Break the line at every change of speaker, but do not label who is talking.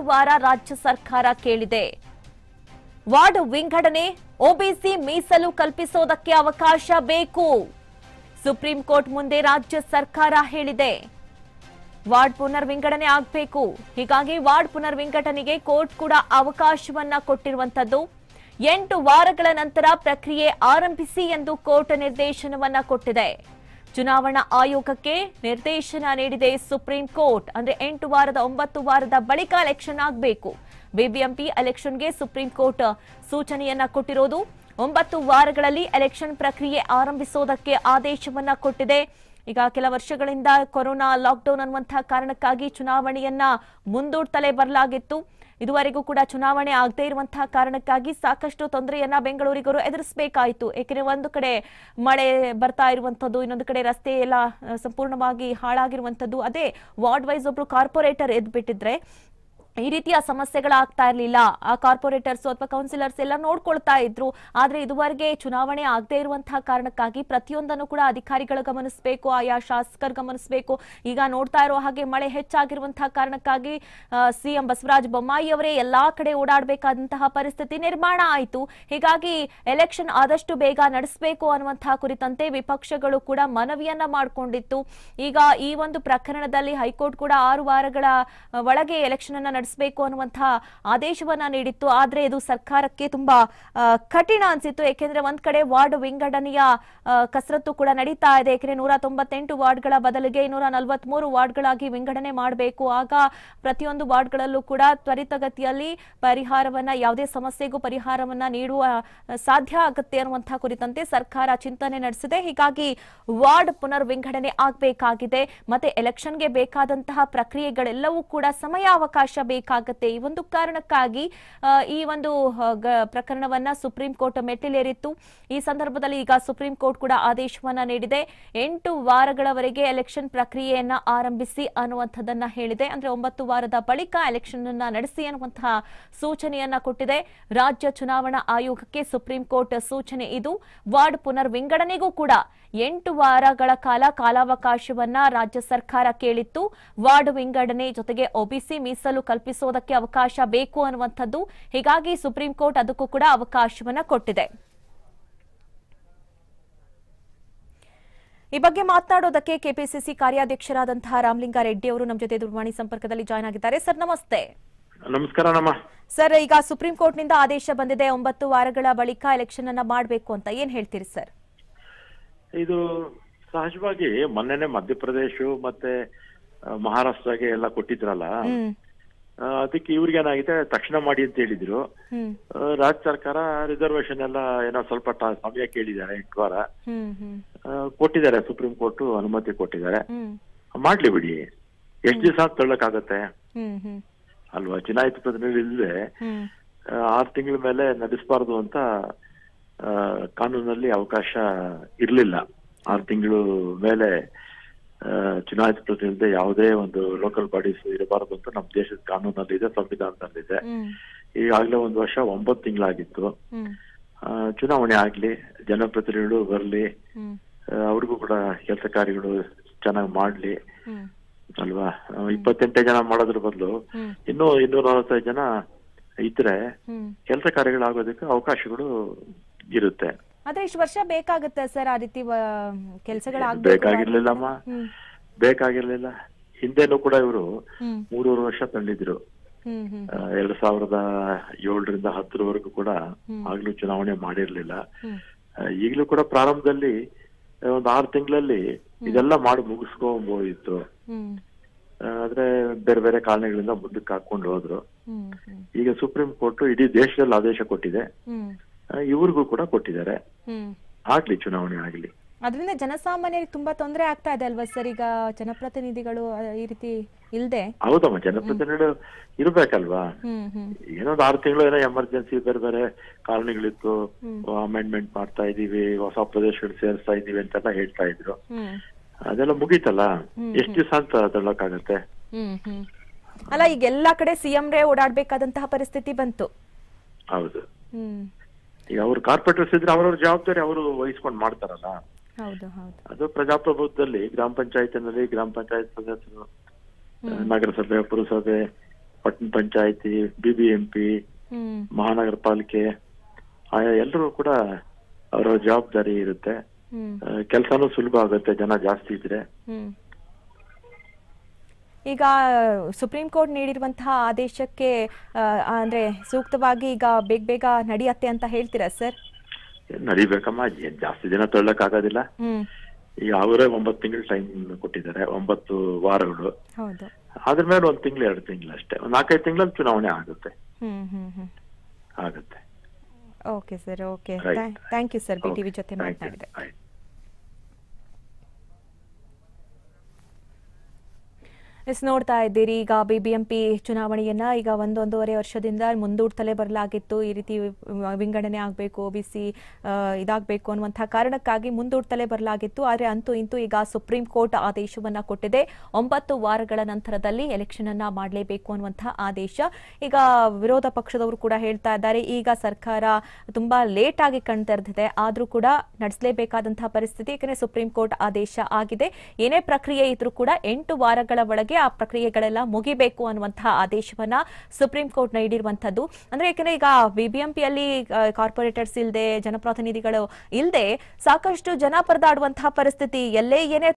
ಒಂಬತ್ತು ವಾರ ರಾಜ್ಯ ಸರ್ಕಾರ ಕೇಳಿದೆ ವಾರ್ಡ್ ವಿಂಗಡನೆ ಒಬಿಸಿ ಮೀಸಲು ಕಲ್ಪಿಸೋದಕ್ಕೆ ಅವಕಾಶ ಬೇಕು ಸುಪ್ರೀಂ ಕೋರ್ಟ್ ಮುಂದೆ ರಾಜ್ಯ ಸರ್ಕಾರ ಹೇಳಿದೆ ವಾರ್ಡ್ ಪುನರ್ವಿಂಗಡನೆ ಆಗಬೇಕು ಹೀಗಾಗಿ ವಾರ್ಡ್ ಪುನರ್ವಿಂಗಡನೆಗೆ ಕೋರ್ಟ್ ಕೂಡ ಅವಕಾಶವನ್ನ ಕೊಟ್ಟಿರುವಂತದ್ದು ಎಂಟು ವಾರಗಳ ನಂತರ ಪ್ರಕ್ರಿಯೆ ಆರಂಭಿಸಿ ಎಂದು ಕೋರ್ಟ್ ನಿರ್ದೇಶನವನ್ನ ಕೊಟ್ಟಿದೆ ಚುನಾವಣಾ ಆಯೋಗಕ್ಕೆ ನಿರ್ದೇಶನ ನೀಡಿದೆ ಸುಪ್ರೀಂ ಕೋರ್ಟ್ ಅಂದ್ರೆ ಎಂಟು ವಾರದ ಒಂಬತ್ತು ವಾರದ ಬಳಿಕ ಎಲೆಕ್ಷನ್ ಆಗಬೇಕು ಬಿಬಿಎಂಪಿ ಎಲೆಕ್ಷನ್ಗೆ ಸುಪ್ರೀಂ ಕೋರ್ಟ್ ಸೂಚನೆಯನ್ನ ಕೊಟ್ಟಿರೋದು ಒಂಬತ್ತು ವಾರಗಳಲ್ಲಿ ಎಲೆಕ್ಷನ್ ಪ್ರಕ್ರಿಯೆ ಆರಂಭಿಸೋದಕ್ಕೆ ಆದೇಶವನ್ನ ಕೊಟ್ಟಿದೆ ಈಗ ಕೆಲ ವರ್ಷಗಳಿಂದ ಕೊರೋನಾ ಲಾಕ್ಡೌನ್ ಅನ್ನುವಂತಹ ಕಾರಣಕ್ಕಾಗಿ ಚುನಾವಣೆಯನ್ನ ಮುಂದೂಡ್ತಲೇ ಬರಲಾಗಿತ್ತು ಇದುವರೆಗೂ ಕೂಡ ಚುನಾವಣೆ ಆಗದೇ ಇರುವಂತಹ ಕಾರಣಕ್ಕಾಗಿ ಸಾಕಷ್ಟು ತೊಂದರೆಯನ್ನ ಬೆಂಗಳೂರಿಗರು ಎದುರಿಸಬೇಕಾಯಿತು ಏಕೆಂದರೆ ಒಂದು ಕಡೆ ಮಳೆ ಬರ್ತಾ ಇರುವಂತದ್ದು ಇನ್ನೊಂದು ಕಡೆ ರಸ್ತೆ ಎಲ್ಲ ಸಂಪೂರ್ಣವಾಗಿ ಹಾಳಾಗಿರುವಂತದ್ದು ಅದೇ ವಾರ್ಡ್ ವೈಸ್ ಒಬ್ರು ಕಾರ್ಪೊರೇಟರ್ ಎದ್ಬಿಟ್ಟಿದ್ರೆ ಈ ರೀತಿಯ ಸಮಸ್ಯೆಗಳಾಗ್ತಾ ಇರಲಿಲ್ಲ ಆ ಕಾರ್ಪೊರೇಟರ್ಸ್ ಅಥವಾ ಕೌನ್ಸಿಲರ್ಸ್ ಎಲ್ಲ ನೋಡ್ಕೊಳ್ತಾ ಇದ್ರು ಆದ್ರೆ ಇದುವರೆಗೆ ಚುನಾವಣೆ ಆಗದೆ ಇರುವಂತಹ ಕಾರಣಕ್ಕಾಗಿ ಪ್ರತಿಯೊಂದನ್ನು ಕೂಡ ಅಧಿಕಾರಿಗಳು ಗಮನಿಸಬೇಕು ಆಯಾ ಶಾಸಕರು ಗಮನಿಸಬೇಕು ಈಗ ನೋಡ್ತಾ ಇರೋ ಹಾಗೆ ಮಳೆ ಹೆಚ್ಚಾಗಿರುವಂತಹ ಕಾರಣಕ್ಕಾಗಿ ಸಿಎಂ ಬಸವರಾಜ ಬೊಮ್ಮಾಯಿ ಅವರೇ ಎಲ್ಲಾ ಕಡೆ ಓಡಾಡಬೇಕಾದಂತಹ ಪರಿಸ್ಥಿತಿ ನಿರ್ಮಾಣ ಆಯಿತು ಹೀಗಾಗಿ ಎಲೆಕ್ಷನ್ ಆದಷ್ಟು ಬೇಗ ನಡೆಸಬೇಕು ಅನ್ನುವಂತಹ ಕುರಿತಂತೆ ವಿಪಕ್ಷಗಳು ಕೂಡ ಮನವಿಯನ್ನ ಮಾಡಿಕೊಂಡಿತ್ತು ಈಗ ಈ ಒಂದು ಪ್ರಕರಣದಲ್ಲಿ ಹೈಕೋರ್ಟ್ ಕೂಡ ಆರು ವಾರಗಳ ಒಳಗೆ ಎಲೆಕ್ಷನ್ ಅನ್ನ ನಡೆಸಬೇಕು ಅನ್ನುವಂತಹ ಆದೇಶವನ್ನ ನೀಡಿತ್ತು ಆದ್ರೆ ಇದು ಸರ್ಕಾರಕ್ಕೆ ತುಂಬಾ ಕಠಿಣ ಅನ್ಸಿತ್ತು ಏಕೆಂದ್ರೆ ಒಂದ್ ಕಡೆ ವಾರ್ಡ್ ವಿಂಗಡಣೆಯ ಕಸರತ್ತು ಕೂಡ ನಡೀತಾ ಇದೆ ಏಕೆಂದ್ರೆ ನೂರ ತೊಂಬತ್ತೆಂಟು ವಾರ್ಡ್ಗಳ ಬದಲಿಗೆ ಇನ್ನೂರ ವಾರ್ಡ್ಗಳಾಗಿ ವಿಂಗಡಣೆ ಮಾಡಬೇಕು ಆಗ ಪ್ರತಿಯೊಂದು ವಾರ್ಡ್ಗಳಲ್ಲೂ ಕೂಡ ತ್ವರಿತಗತಿಯಲ್ಲಿ ಪರಿಹಾರವನ್ನ ಯಾವುದೇ ಸಮಸ್ಯೆಗೂ ಪರಿಹಾರವನ್ನ ನೀಡುವ ಸಾಧ್ಯ ಆಗುತ್ತೆ ಅನ್ನುವಂತಹ ಕುರಿತಂತೆ ಸರ್ಕಾರ ಚಿಂತನೆ ನಡೆಸಿದೆ ಹೀಗಾಗಿ ವಾರ್ಡ್ ಪುನರ್ ವಿಂಗಡಣೆ ಆಗಬೇಕಾಗಿದೆ ಮತ್ತೆ ಎಲೆಕ್ಷನ್ಗೆ ಬೇಕಾದಂತಹ ಪ್ರಕ್ರಿಯೆಗಳೆಲ್ಲವೂ ಕೂಡ ಸಮಯಾವಕಾಶ ಮಾಡಬೇಕಾಗತ್ತೆ ಈ ಒಂದು ಕಾರಣಕ್ಕಾಗಿ ಈ ಒಂದು ಪ್ರಕರಣವನ್ನ ಸುಪ್ರೀಂ ಕೋರ್ಟ್ ಮೆಟ್ಟಿಲೇರಿತ್ತು ಈ ಸಂದರ್ಭದಲ್ಲಿ ಈಗ ಸುಪ್ರೀಂ ಕೋರ್ಟ್ ಕೂಡ ಆದೇಶವನ್ನ ನೀಡಿದೆ ಎಂಟು ವಾರಗಳವರೆಗೆ ಎಲೆಕ್ಷನ್ ಪ್ರಕ್ರಿಯೆಯನ್ನ ಆರಂಭಿಸಿ ಅನ್ನುವಂಥದ್ದನ್ನ ಹೇಳಿದೆ ಅಂದ್ರೆ ಒಂಬತ್ತು ವಾರದ ಬಳಿಕ ಎಲೆಕ್ಷನ್ ಅನ್ನ ನಡೆಸಿ ಅನ್ನುವಂತಹ ಸೂಚನೆಯನ್ನ ಕೊಟ್ಟಿದೆ ರಾಜ್ಯ ಚುನಾವಣಾ ಆಯೋಗಕ್ಕೆ ಸುಪ್ರೀಂ ಕೋರ್ಟ್ ಸೂಚನೆ ಇದು ವಾರ್ಡ್ ಪುನರ್ವಿಂಗಡಣೆಗೂ ಕೂಡ ಎಂಟು ವಾರಗಳ ಕಾಲ ಕಾಲಾವಕಾಶವನ್ನ ರಾಜ್ಯ ಸರ್ಕಾರ ಕೇಳಿತ್ತು ವಾರ್ಡ್ ವಿಂಗಡಣೆ ಜೊತೆಗೆ ಒಬಿಸಿ ಮೀಸಲು ಕಲ್ಪಿಸೋದಕ್ಕೆ ಅವಕಾಶ ಬೇಕು ಅನ್ನುವಂಥದ್ದು ಹೀಗಾಗಿ ಸುಪ್ರೀಂ ಕೋರ್ಟ್ ಅದಕ್ಕೂ ಕೂಡ ಅವಕಾಶವನ್ನ ಕೊಟ್ಟಿದೆ ಈ ಬಗ್ಗೆ ಮಾತನಾಡೋದಕ್ಕೆ ಕೆಪಿಸಿಸಿ ಕಾರ್ಯಾಧ್ಯಕ್ಷರಾದಂತಹ ರಾಮಲಿಂಗಾರೆಡ್ಡಿ ಅವರು ನಮ್ಮ ಜೊತೆ ದೂರವಾಣಿ ಸಂಪರ್ಕದಲ್ಲಿ ಜಾಯ್ನ್ ಆಗಿದ್ದಾರೆ ಸರ್ ನಮಸ್ತೆ ನಮಸ್ಕಾರ ನಮ್ಮ ಸರ್ ಈಗ ಸುಪ್ರೀಂ ಕೋರ್ಟ್ ನಿಂದ ಆದೇಶ ಬಂದಿದೆ ಒಂಬತ್ತು ವಾರಗಳ ಬಳಿಕ ಎಲೆಕ್ಷನ್ ಅನ್ನ ಮಾಡಬೇಕು ಅಂತ ಏನ್ ಹೇಳ್ತೀರಿ ಸರ್
ಇದು ಸಹಜವಾಗಿ ಮೊನ್ನೆನೆ ಮಧ್ಯಪ್ರದೇಶ ಮತ್ತೆ ಮಹಾರಾಷ್ಟ್ರಗೆ ಎಲ್ಲ ಕೊಟ್ಟಿದ್ರಲ್ಲ ಅದಕ್ಕೆ ಇವ್ರಿಗೇನಾಗಿದೆ ತಕ್ಷಣ ಮಾಡಿ ಅಂತ ಹೇಳಿದ್ರು ರಾಜ್ಯ ಸರ್ಕಾರ ರಿಸರ್ವೇಶನ್ ಎಲ್ಲ ಏನೋ ಸ್ವಲ್ಪ ಸಮಯ ಕೇಳಿದ್ದಾರೆ ಎಂಟು ವಾರ ಕೊಟ್ಟಿದ್ದಾರೆ ಸುಪ್ರೀಂ ಕೋರ್ಟ್ ಅನುಮತಿ ಕೊಟ್ಟಿದ್ದಾರೆ ಮಾಡ್ಲಿ ಬಿಡಿ ಎಷ್ಟು ದಿವಸ ತಳ್ಳಕ್ಕಾಗತ್ತೆ ಅಲ್ವಾ ಚುನಾಯಿತ ಪ್ರತಿನಿಧಿ ಇಲ್ಲದೆ ಆರು ತಿಂಗಳ ಮೇಲೆ ನಡೆಸಬಾರ್ದು ಅಂತ ಕಾನೂನಲ್ಲಿ ಅವಕಾಶ ಇರಲಿಲ್ಲ ಆರು ತಿಂಗಳು ಮೇಲೆ ಚುನಾಯಿತ ಪ್ರತಿನಿಧಿ ಯಾವುದೇ ಒಂದು ಲೋಕಲ್ ಬಾಡೀಸ್ ಇರಬಾರದು ಅಂತ ನಮ್ಮ ದೇಶದ ಕಾನೂನಲ್ಲಿ ಸಂವಿಧಾನದಲ್ಲಿ ಸಂವಿಧಾನದಲ್ಲಿದೆ ಈಗಾಗಲೇ ಒಂದು ವರ್ಷ ಒಂಬತ್ತು ತಿಂಗಳಾಗಿತ್ತು ಚುನಾವಣೆ ಆಗ್ಲಿ ಜನಪ್ರತಿನಿಧಿಗಳು ಬರಲಿ ಅವ್ರಿಗೂ ಕೂಡ ಕೆಲಸ ಕಾರ್ಯಗಳು ಚೆನ್ನಾಗಿ ಮಾಡ್ಲಿ ಅಲ್ವಾ ಇಪ್ಪತ್ತೆಂಟೇ ಜನ ಮಾಡೋದ್ರ ಬದಲು ಇನ್ನೂ ಇನ್ನೂರ ಅರವತ್ತೈದು ಜನ ಇದ್ರೆ ಕೆಲಸ ಕಾರ್ಯಗಳಾಗೋದಕ್ಕೆ ಅವಕಾಶಗಳು ಇರುತ್ತೆ
ಆದ್ರೆ ಇಷ್ಟು ವರ್ಷ ಬೇಕಾಗುತ್ತೆ ಸರ್ ಆ ರೀತಿ ಬೇಕಾಗಿರ್ಲಿಲ್ಲಮ್ಮ
ಬೇಕಾಗಿರ್ಲಿಲ್ಲ ಹಿಂದೆನೂ ಕೂಡ ಇವರು ಮೂರೂರು ವರ್ಷ ತಂದಿದ್ರು ಎರಡ್ ಸಾವಿರದ ಏಳರಿಂದ ಹತ್ತರವರೆಗೂ ಕೂಡ ಆಗ್ಲೂ ಚುನಾವಣೆ ಮಾಡಿರ್ಲಿಲ್ಲ ಈಗಲೂ ಕೂಡ ಪ್ರಾರಂಭದಲ್ಲಿ ಒಂದ್ ಆರು ತಿಂಗಳಲ್ಲಿ ಇದೆಲ್ಲ ಮಾಡಿ ಮುಗಿಸ್ಕೊಬೋದಿತ್ತು ಆದ್ರೆ ಬೇರೆ ಬೇರೆ ಕಾರಣಗಳಿಂದ ಮುಂದಕ್ಕೆ ಹಾಕೊಂಡು ಹೋದ್ರು ಈಗ ಸುಪ್ರೀಂ ಕೋರ್ಟ್ ಇಡೀ ದೇಶದಲ್ಲಿ ಆದೇಶ ಕೊಟ್ಟಿದೆ ಇವ್ರಿಗೂ ಕೂಡ ಕೊಟ್ಟಿದ್ದಾರೆ ಆಗ್ಲಿ ಚುನಾವಣೆ ಆಗಲಿ
ಅದರಿಂದ ಜನಸಾಮಾನ್ಯರಿಗೆ ತುಂಬಾ ತೊಂದರೆ ಆಗ್ತಾ ಇದೆ ಅಲ್ವಾ ಸರ್ ಈಗ ಜನಪ್ರತಿನಿಧಿಗಳು ಈ ರೀತಿ ಇಲ್ದೆ
ಹೌದಮ್ಮ ಜನಪ್ರತಿನಿಧಿಗಳು ಇರ್ಬೇಕಲ್ವಾ ಏನೊಂದು ಆರು ತಿಂಗಳು ಏನೋ ಎಮರ್ಜೆನ್ಸಿ ಬೇರೆ ಬೇರೆ ಕಾರಣಗಳಿತ್ತು ಅಮೆಂಡ್ಮೆಂಟ್ ಮಾಡ್ತಾ ಇದೀವಿ ಹೊಸ ಪ್ರದೇಶಗಳು ಸೇರಿಸ್ತಾ ಇದೀವಿ ಅಂತೆಲ್ಲ ಹೇಳ್ತಾ ಇದ್ರು ಅದೆಲ್ಲ ಮುಗೀತಲ್ಲ ಎಷ್ಟು ದಿವಸ ಅಂತ ತಳ್ಳಕ್ಕಾಗತ್ತೆ
ಅಲ್ಲ ಈಗ ಎಲ್ಲಾ ಕಡೆ ಸಿಎಂ ರೇ ಓಡಾಡ್ಬೇಕಾದಂತಹ ಪರಿಸ್ಥಿತಿ ಬಂತು
ಹೌದು ಈಗ ಅವ್ರು ಕಾರ್ಪೊರೇಟರ್ಸ್ ಇದ್ರೆ ಅವರವ್ರ ಜವಾಬ್ದಾರಿ ಅವರು ವಹಿಸ್ಕೊಂಡು ಮಾಡ್ತಾರಲ್ಲ ಅದು ಪ್ರಜಾಪ್ರಭುತ್ವದಲ್ಲಿ ಗ್ರಾಮ ಪಂಚಾಯತಿನಲ್ಲಿ ಗ್ರಾಮ ಪಂಚಾಯತ್ ಸದಸ್ಯರು ನಗರಸಭೆ ಪುರಸಭೆ ಪಟ್ಟಣ ಪಂಚಾಯತಿ ಬಿಬಿಎಂಪಿ ಮಹಾನಗರ ಪಾಲಿಕೆ ಆಯಾ ಎಲ್ಲರೂ ಕೂಡ ಅವರ ಜವಾಬ್ದಾರಿ ಇರುತ್ತೆ ಕೆಲಸನೂ ಸುಲಭ ಆಗುತ್ತೆ ಜನ ಜಾಸ್ತಿ ಇದ್ರೆ
ಈಗ ಸುಪ್ರೀಂ ಕೋರ್ಟ್ ನೀಡಿರುವಂತಹ ಆದೇಶಕ್ಕೆ ಅಂದ್ರೆ ಸೂಕ್ತವಾಗಿ ಈಗ ಬೇಗ ಬೇಗ ನಡೆಯತ್ತೆ ಅಂತ ಹೇಳ್ತೀರಾ ಸರ್
ನಡಿಬೇಕಮ್ಮ ಜಾಸ್ತಿ ದಿನ ತೊಳಕ್ ಆಗೋದಿಲ್ಲ ಈಗ ಅವರೇ ಒಂಬತ್ತು ತಿಂಗಳು ಟೈಮ್ ಕೊಟ್ಟಿದ್ದಾರೆ ಒಂಬತ್ತು ವಾರಗಳು ಅದ್ರ ಮೇಲೆ ಒಂದ್ ತಿಂಗಳು ಎರಡು ತಿಂಗಳು ಅಷ್ಟೇ ಒಂದ್ ನಾಲ್ಕೈದು ತಿಂಗಳಲ್ಲಿ ಚುನಾವಣೆ ಆಗುತ್ತೆ ಆಗುತ್ತೆ
okay sir okay thank you sir B TV ಜೊತೆ ಮಾತನಾಡಿದೆ ಎಸ್ ನೋಡ್ತಾ ಇದ್ದೀರಿ ಈಗ ಬಿ ಬಿ ಎಂ ಪಿ ಚುನಾವಣೆಯನ್ನು ಈಗ ಒಂದೊಂದೂವರೆ ವರ್ಷದಿಂದ ಮುಂದೂಡ್ತಲೇ ಬರಲಾಗಿತ್ತು ಈ ರೀತಿ ವಿಂಗಡಣೆ ಆಗಬೇಕು ಬಿ ಸಿ ಇದಾಗಬೇಕು ಅನ್ನುವಂತಹ ಕಾರಣಕ್ಕಾಗಿ ಮುಂದೂಡ್ತಲೇ ಬರಲಾಗಿತ್ತು ಆದರೆ ಅಂತೂ ಇಂತೂ ಈಗ ಸುಪ್ರೀಂ ಕೋರ್ಟ್ ಆದೇಶವನ್ನ ಕೊಟ್ಟಿದೆ ಒಂಬತ್ತು ವಾರಗಳ ನಂತರದಲ್ಲಿ ಎಲೆಕ್ಷನ್ ಅನ್ನ ಮಾಡಲೇಬೇಕು ಅನ್ನುವಂತಹ ಆದೇಶ ಈಗ ವಿರೋಧ ಪಕ್ಷದವರು ಕೂಡ ಹೇಳ್ತಾ ಇದ್ದಾರೆ ಈಗ ಸರ್ಕಾರ ತುಂಬ ಲೇಟಾಗಿ ಕಣ್ ತೆರೆದಿದೆ ಆದರೂ ಕೂಡ ನಡೆಸಲೇಬೇಕಾದಂತಹ ಪರಿಸ್ಥಿತಿ ಏಕೆಂದರೆ ಸುಪ್ರೀಂ ಕೋರ್ಟ್ ಆದೇಶ ಆಗಿದೆ ಏನೇ ಪ್ರಕ್ರಿಯೆ ಇದ್ರೂ ಕೂಡ ಎಂಟು ವಾರಗಳ ಒಳಗೆ ಆ ಪ್ರಕ್ರಿಯೆಗಳೆಲ್ಲ ಮುಗಿಬೇಕು ಅನ್ನುವಂತಹ ಆದೇಶವನ್ನ ಸುಪ್ರೀಂ ಕೋರ್ಟ್ ನೀಡಿರುವಂತದ್ದು ಅಂದ್ರೆ ಯಾಕಂದ್ರೆ ಈಗ ಬಿಬಿಎಂಪಿಯಲ್ಲಿ ಕಾರ್ಪೊರೇಟರ್ಸ್ ಇಲ್ಲದೆ ಜನಪ್ರತಿನಿಧಿಗಳು ಇಲ್ಲದೆ ಸಾಕಷ್ಟು ಜನ ಪರದಾಡುವಂತಹ ಪರಿಸ್ಥಿತಿ ಎಲ್ಲೇ ಏನೇ